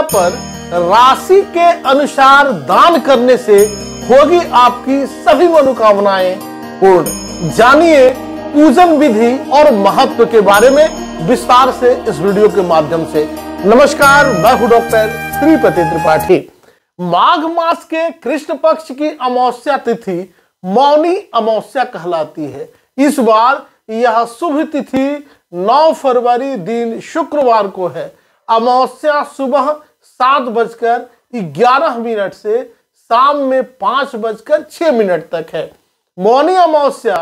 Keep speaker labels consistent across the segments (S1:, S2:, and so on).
S1: रुपया पर राशि के अनुसार दान करने से होगी आपकी सभी मनोकामनाएं पूर्ण जानिए पूजन विधि और महत्व के बारे में विस्तार से इस वीडियो के माध्यम से नमस्कार मैं हूं डॉक्टर श्रीपति त्रिपाठी माघ मास के कृष्ण पक्ष की अमावस्या तिथि मौनी अमावस्या कहलाती है इस बार यह शुभ तिथि 9 फरवरी दिन शुक्रवार को है अमावस्या सुबह सात बजकर ग्यारह मिनट से शाम में पांच बजकर छह मिनट तक है मौनी अमावस्या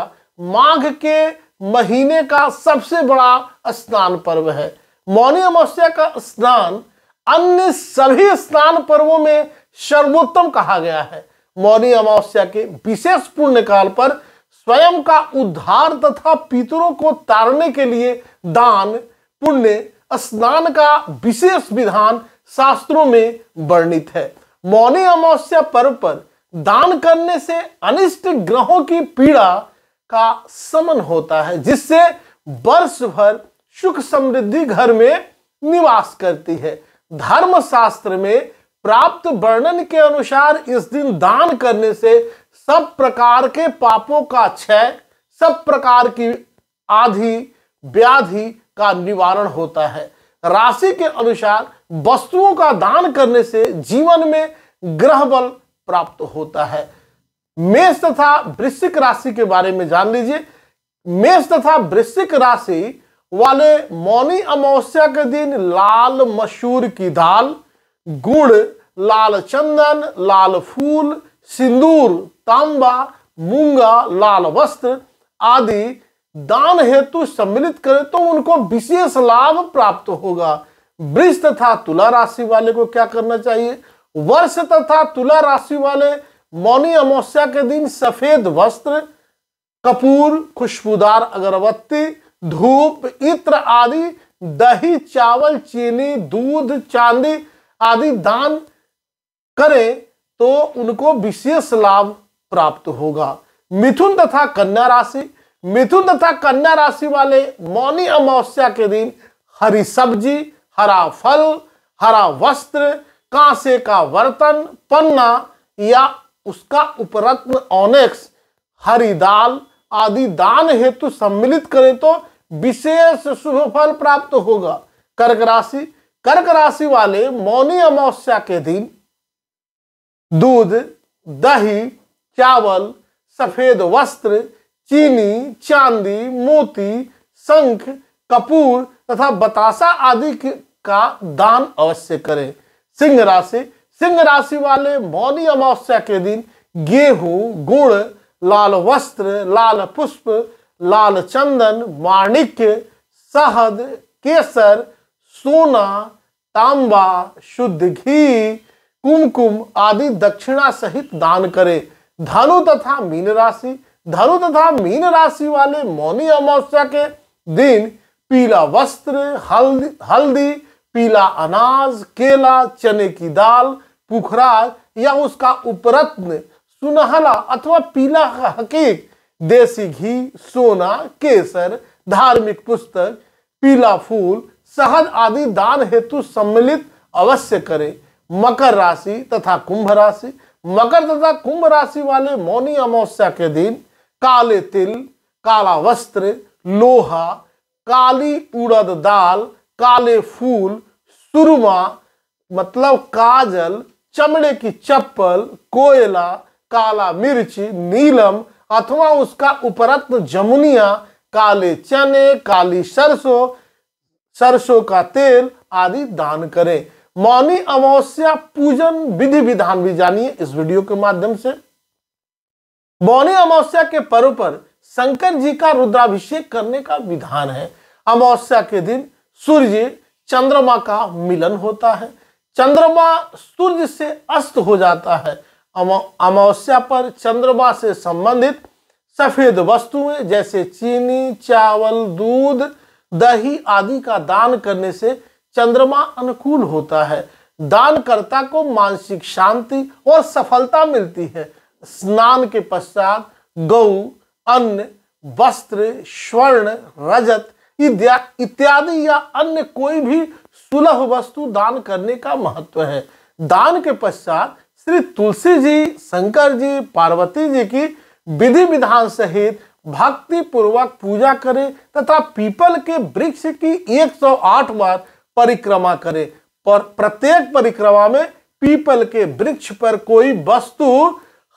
S1: माघ के महीने का सबसे बड़ा स्नान पर्व है मौनी अमावस्या का स्नान अन्य सभी स्नान पर्वों में सर्वोत्तम कहा गया है मौनी अमावस्या के विशेष पुण्य काल पर स्वयं का उद्धार तथा पितरों को तारने के लिए दान पुण्य स्नान का विशेष विधान शास्त्रों में वर्णित है मौनी अमावस्या पर्व पर दान करने से अनिष्ट ग्रहों की पीड़ा का समन होता है जिससे वर्ष भर सुख समृद्धि घर में निवास करती है धर्म शास्त्र में प्राप्त वर्णन के अनुसार इस दिन दान करने से सब प्रकार के पापों का क्षय सब प्रकार की आधि व्याधि का निवारण होता है राशि के अनुसार वस्तुओं का दान करने से जीवन में ग्रह बल प्राप्त होता है मेष तथा वृश्चिक राशि के बारे में जान लीजिए मेष तथा वृश्चिक राशि वाले मौनी अमावस्या के दिन लाल मसूर की दाल गुड़ लाल चंदन लाल फूल सिंदूर तांबा मूंगा लाल वस्त्र आदि दान हेतु सम्मिलित करें तो उनको विशेष लाभ प्राप्त होगा वृक्ष तथा तुला राशि वाले को क्या करना चाहिए वर्ष तथा तुला राशि वाले मौनी अमावस्या के दिन सफेद वस्त्र कपूर खुशबूदार अगरबत्ती धूप इत्र आदि दही चावल चीनी दूध चांदी आदि दान करें तो उनको विशेष लाभ प्राप्त होगा मिथुन तथा कन्या राशि मिथुन तथा कन्या राशि वाले मौनी अमावस्या के दिन हरी सब्जी हरा फल हरा वस्त्र कांसे का बर्तन पन्ना या उसका उपरत्न ऑनेक्स हरी दाल आदि दान हेतु सम्मिलित करें तो विशेष शुभ फल प्राप्त होगा कर्क राशि कर्क राशि वाले मौनी अमावस्या के दिन दूध दही चावल सफेद वस्त्र चीनी चांदी मोती शंख कपूर तथा बतासा आदि का दान अवश्य करें सिंह राशि सिंह राशि वाले मौनी अमावस्या के दिन गेहूं गुड़ लाल वस्त्र लाल पुष्प लाल चंदन माणिक्य शहद केसर सोना तांबा शुद्ध घी कुमकुम आदि दक्षिणा सहित दान करें धनु तथा मीन राशि धनु तथा मीन राशि वाले मौनी अमावस्या के दिन पीला वस्त्र हल्दी हल्दी पीला अनाज केला चने की दाल पुखरा या उसका उपरत्न सुनहला अथवा पीला हकीक देसी घी सोना केसर धार्मिक पुस्तक पीला फूल शहद आदि दान हेतु सम्मिलित अवश्य करें मकर राशि तथा कुंभ राशि मकर तथा कुंभ राशि वाले मौनी अमावस्या के दिन काले तिल काला वस्त्र लोहा काली उड़द दाल काले फूल सुरमा मतलब काजल चमड़े की चप्पल कोयला काला मिर्च नीलम अथवा उसका उपरत्न जमुनिया काले चने काली सरसों सरसों का तेल आदि दान करें मौनी अमावस्या पूजन विधि विधान भी जानिए इस वीडियो के माध्यम से बौनी अमावस्या के पर्व पर शंकर जी का रुद्राभिषेक करने का विधान है अमावस्या के दिन सूर्य चंद्रमा का मिलन होता है चंद्रमा सूर्य से अस्त हो जाता है अमावस्या पर चंद्रमा से संबंधित सफेद वस्तुएं जैसे चीनी चावल दूध दही आदि का दान करने से चंद्रमा अनुकूल होता है दानकर्ता को मानसिक शांति और सफलता मिलती है स्नान के पश्चात गौ अन्न वस्त्र स्वर्ण रजत इत्यादि या अन्य कोई भी सुलभ वस्तु दान करने का महत्व है दान के पश्चात श्री तुलसी जी शंकर जी पार्वती जी की विधि विधान सहित भक्ति पूर्वक पूजा करें तथा पीपल के वृक्ष की 108 बार परिक्रमा करें पर प्रत्येक परिक्रमा में पीपल के वृक्ष पर कोई वस्तु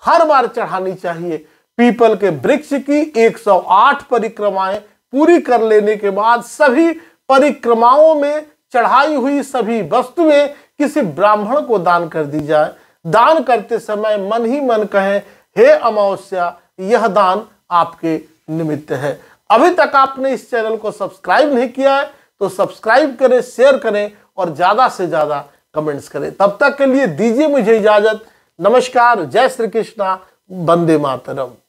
S1: हर बार चढ़ानी चाहिए पीपल के वृक्ष की 108 परिक्रमाएं पूरी कर लेने के बाद सभी परिक्रमाओं में चढ़ाई हुई सभी वस्तुएं किसी ब्राह्मण को दान कर दी जाए दान करते समय मन ही मन कहें हे अमावस्या यह दान आपके निमित्त है अभी तक आपने इस चैनल को सब्सक्राइब नहीं किया है तो सब्सक्राइब करें शेयर करें और ज़्यादा से ज़्यादा कमेंट्स करें तब तक के लिए दीजिए मुझे इजाज़त नमस्कार जय श्री कृष्णा वंदे मातरम